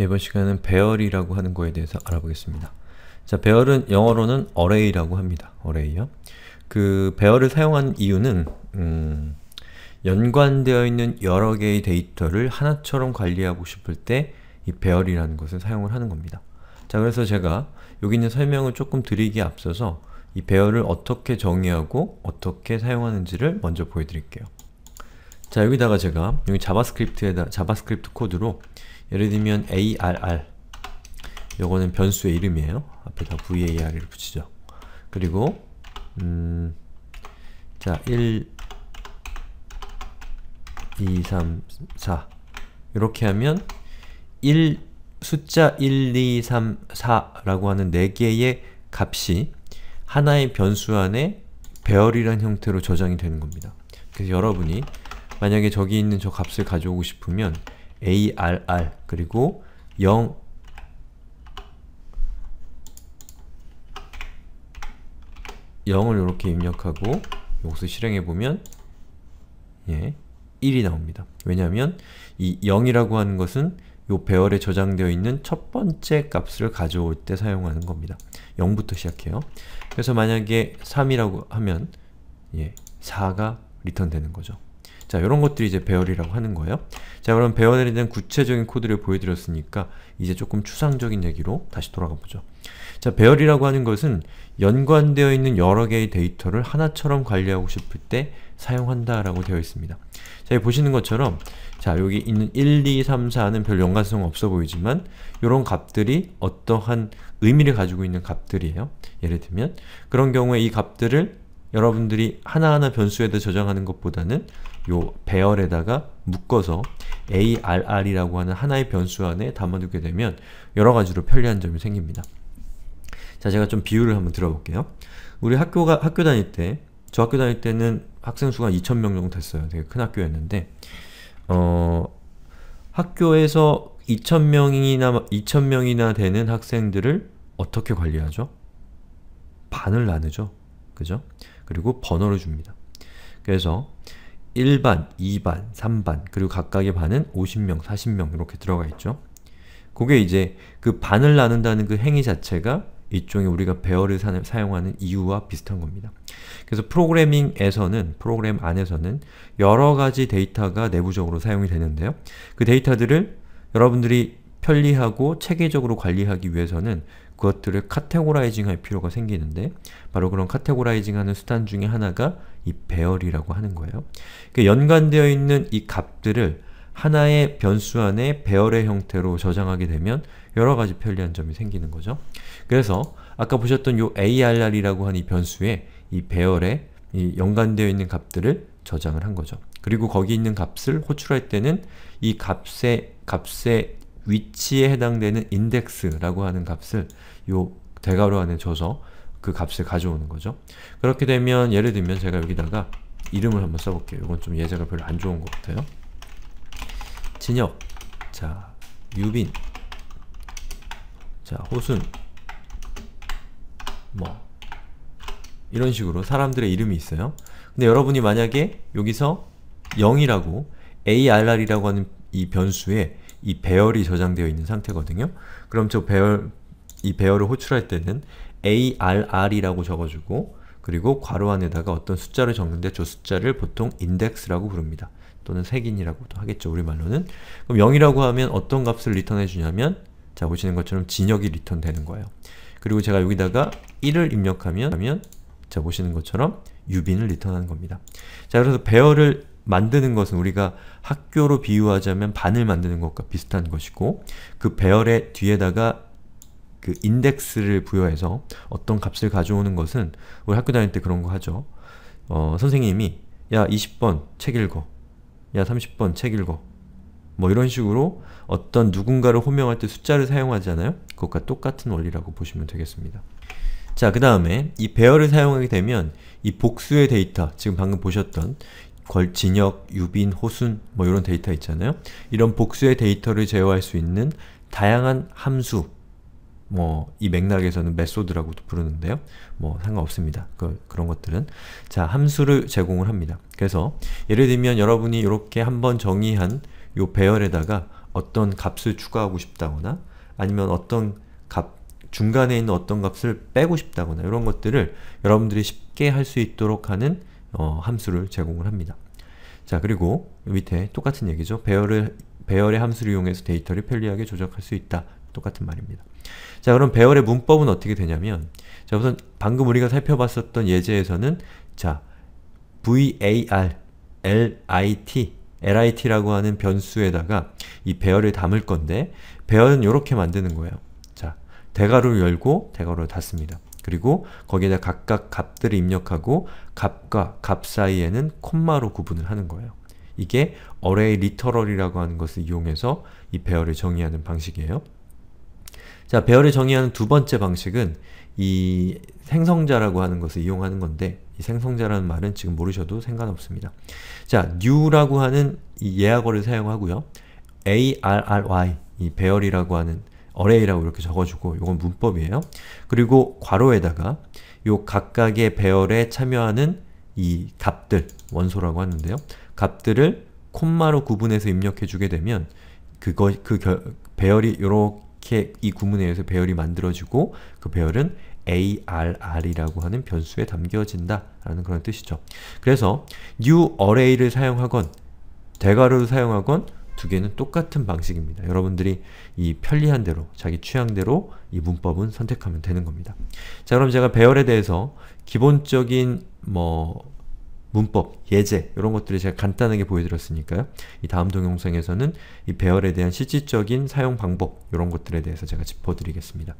이번 시간은 배열이라고 하는 거에 대해서 알아보겠습니다. 자, 배열은 영어로는 array라고 합니다. array요. 그 배열을 사용한 이유는 음, 연관되어 있는 여러 개의 데이터를 하나처럼 관리하고 싶을 때 이 배열이라는 것을 사용을 하는 겁니다. 자, 그래서 제가 여기 있는 설명을 조금 드리기에 앞서서 이 배열을 어떻게 정의하고 어떻게 사용하는지를 먼저 보여드릴게요. 자, 여기다가 제가 여기 자바스크립트에다 자바스크립트 코드로 예를 들면 arr 요거는 변수의 이름이에요. 앞에다 var을 붙이죠. 그리고 음, 자 1, 2, 3, 4 이렇게 하면 1, 숫자 1, 2, 3, 4라고 하는 4개의 값이 하나의 변수 안에 배열이란 형태로 저장이 되는 겁니다. 그래서 여러분이 만약에 저기 있는 저 값을 가져오고 싶으면 ARR 그리고 0 0을 이렇게 입력하고 여기서 실행해보면 예, 1이 나옵니다. 왜냐하면 이 0이라고 하는 것은 이 배열에 저장되어 있는 첫 번째 값을 가져올 때 사용하는 겁니다. 0부터 시작해요. 그래서 만약에 3이라고 하면 예, 4가 리턴되는 거죠. 자, 이런 것들이 이제 배열이라고 하는 거예요. 자, 그럼 배열에 대한 구체적인 코드를 보여드렸으니까 이제 조금 추상적인 얘기로 다시 돌아가 보죠. 자, 배열이라고 하는 것은 연관되어 있는 여러 개의 데이터를 하나처럼 관리하고 싶을 때 사용한다라고 되어 있습니다. 자, 여기 보시는 것처럼 자, 여기 있는 1, 2, 3, 4는 별 연관성 은 없어 보이지만 이런 값들이 어떠한 의미를 가지고 있는 값들이에요. 예를 들면 그런 경우에 이 값들을 여러분들이 하나하나 변수에다 저장하는 것보다는 요 배열에다가 묶어서 arr이라고 하는 하나의 변수 안에 담아두게 되면 여러 가지로 편리한 점이 생깁니다. 자, 제가 좀 비유를 한번 들어볼게요. 우리 학교가 학교 다닐 때, 저 학교 다닐 때는 학생 수가 2,000명 정도 됐어요. 되게 큰 학교였는데, 어, 학교에서 2,000명이나 2,000명이나 되는 학생들을 어떻게 관리하죠? 반을 나누죠. 그죠? 그리고 번호를 줍니다. 그래서 1반, 2반, 3반, 그리고 각각의 반은 50명, 40명 이렇게 들어가 있죠. 그게 이제 그 반을 나눈다는 그 행위 자체가 일종의 우리가 배열을 사, 사용하는 이유와 비슷한 겁니다. 그래서 프로그래밍에서는, 프로그램 안에서는 여러 가지 데이터가 내부적으로 사용이 되는데요. 그 데이터들을 여러분들이 편리하고 체계적으로 관리하기 위해서는 그것들을 카테고라이징 할 필요가 생기는데 바로 그런 카테고라이징 하는 수단 중에 하나가 이 배열이라고 하는 거예요. 그러니까 연관되어 있는 이 값들을 하나의 변수 안에 배열의 형태로 저장하게 되면 여러 가지 편리한 점이 생기는 거죠. 그래서 아까 보셨던 이 arr이라고 한이 변수에 이 배열에 이 연관되어 있는 값들을 저장을 한 거죠. 그리고 거기 있는 값을 호출할 때는 이 값의 값의 위치에 해당되는 인덱스라고 하는 값을 요 대괄호 안에 줘서 그 값을 가져오는 거죠. 그렇게 되면 예를 들면 제가 여기다가 이름을 한번 써볼게요. 이건 좀 예제가 별로 안 좋은 것 같아요. 진혁, 자, 유빈, 자, 호순, 뭐 이런 식으로 사람들의 이름이 있어요. 근데 여러분이 만약에 여기서 0이라고 arr이라고 하는 이 변수에 이 배열이 저장되어 있는 상태거든요. 그럼 저 배열, 이 배열을 호출할 때는 ARR이라고 적어주고 그리고 괄호 안에다가 어떤 숫자를 적는데 저 숫자를 보통 i n d e x 라고 부릅니다. 또는 색인이라고도 하겠죠, 우리말로는. 그럼 0이라고 하면 어떤 값을 리턴해주냐면 자, 보시는 것처럼 진역이 리턴되는 거예요. 그리고 제가 여기다가 1을 입력하면 자, 보시는 것처럼 유빈을 리턴하는 겁니다. 자, 그래서 배열을 만드는 것은 우리가 학교로 비유하자면 반을 만드는 것과 비슷한 것이고 그 배열의 뒤에다가 그 인덱스를 부여해서 어떤 값을 가져오는 것은 우리 학교 다닐 때 그런 거 하죠. 어, 선생님이 야 20번 책 읽어 야 30번 책 읽어 뭐 이런 식으로 어떤 누군가를 호명할 때 숫자를 사용하잖아요? 그것과 똑같은 원리라고 보시면 되겠습니다. 자, 그 다음에 이 배열을 사용하게 되면 이 복수의 데이터, 지금 방금 보셨던 걸, 진역, 유빈, 호순 뭐 이런 데이터 있잖아요. 이런 복수의 데이터를 제어할 수 있는 다양한 함수 뭐 이 맥락에서는 메소드라고도 부르는데요. 뭐 상관없습니다. 그, 런 것들은 자 함수를 제공을 합니다. 그래서 예를 들면 여러분이 이렇게 한번 정의한 요 배열에다가 어떤 값을 추가하고 싶다거나 아니면 어떤 값 중간에 있는 어떤 값을 빼고 싶다거나 이런 것들을 여러분들이 쉽게 할 수 있도록 하는 어, 함수를 제공을 합니다. 자 그리고 밑에 똑같은 얘기죠. 배열을 배열의 함수를 이용해서 데이터를 편리하게 조작할 수 있다. 똑같은 말입니다. 자 그럼 배열의 문법은 어떻게 되냐면 자 우선 방금 우리가 살펴봤었던 예제에서는 자 var, lit, lit라고 하는 변수에다가 이 배열을 담을 건데 배열은 이렇게 만드는 거예요. 자 대가로를 열고 대가로를 닫습니다. 그리고 거기에다 각각 값들을 입력하고 값과 값 사이에는 콤마로 구분을 하는 거예요. 이게 array literal이라고 하는 것을 이용해서 이 배열을 정의하는 방식이에요. 자, 배열을 정의하는 두 번째 방식은 이 생성자라고 하는 것을 이용하는 건데 이 생성자라는 말은 지금 모르셔도 상관없습니다. 자, new라고 하는 이 예약어를 사용하고요. arry, 이 배열이라고 하는 array라고 이렇게 적어주고 이건 문법이에요. 그리고 괄호에다가 요 각각의 배열에 참여하는 이 값들, 원소라고 하는데요. 값들을 콤마로 구분해서 입력해주게 되면 그거, 그 결, 배열이 요렇게 이 구문에 의해서 배열이 만들어지고 그 배열은 arr이라고 하는 변수에 담겨진다 라는 그런 뜻이죠. 그래서 new array를 사용하건 대괄호를 사용하건 두 개는 똑같은 방식입니다. 여러분들이 이 편리한 대로, 자기 취향대로 이 문법은 선택하면 되는 겁니다. 자, 그럼 제가 배열에 대해서 기본적인 뭐 문법, 예제 이런 것들을 제가 간단하게 보여드렸으니까요. 이 다음 동영상에서는 이 배열에 대한 실질적인 사용 방법 이런 것들에 대해서 제가 짚어드리겠습니다.